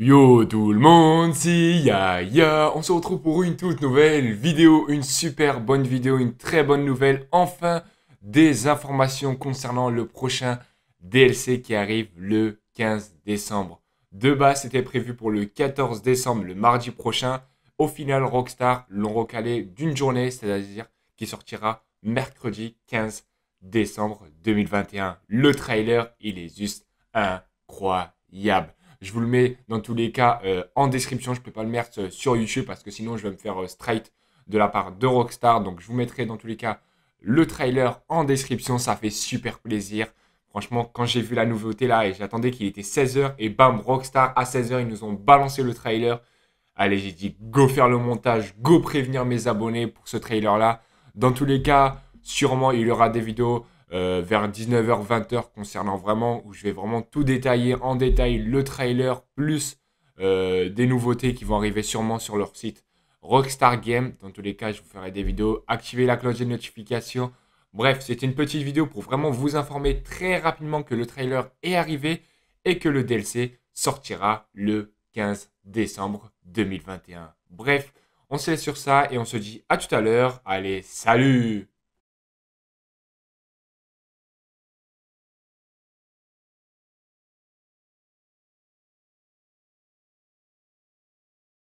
Yo tout le monde, c'est Yaya on se retrouve pour une toute nouvelle vidéo, une super bonne vidéo, une très bonne nouvelle, enfin des informations concernant le prochain DLC qui arrive le 15 décembre. De base, c'était prévu pour le 14 décembre, le mardi prochain. Au final, Rockstar l'ont recalé d'une journée, c'est-à-dire qui sortira mercredi 15 décembre 2021. Le trailer, il est juste incroyable. Je vous le mets dans tous les cas euh, en description. Je ne peux pas le mettre euh, sur YouTube parce que sinon je vais me faire euh, straight de la part de Rockstar. Donc je vous mettrai dans tous les cas le trailer en description. Ça fait super plaisir. Franchement, quand j'ai vu la nouveauté là et j'attendais qu'il était 16h et bam, Rockstar à 16h, ils nous ont balancé le trailer. Allez, j'ai dit go faire le montage, go prévenir mes abonnés pour ce trailer là. Dans tous les cas, sûrement il y aura des vidéos euh, vers 19h, 20h concernant vraiment où je vais vraiment tout détailler en détail le trailer plus euh, des nouveautés qui vont arriver sûrement sur leur site Rockstar Game. Dans tous les cas, je vous ferai des vidéos. Activez la cloche de notification. Bref, c'est une petite vidéo pour vraiment vous informer très rapidement que le trailer est arrivé et que le DLC sortira le 15 décembre 2021. Bref, on se laisse sur ça et on se dit à tout à l'heure. Allez, salut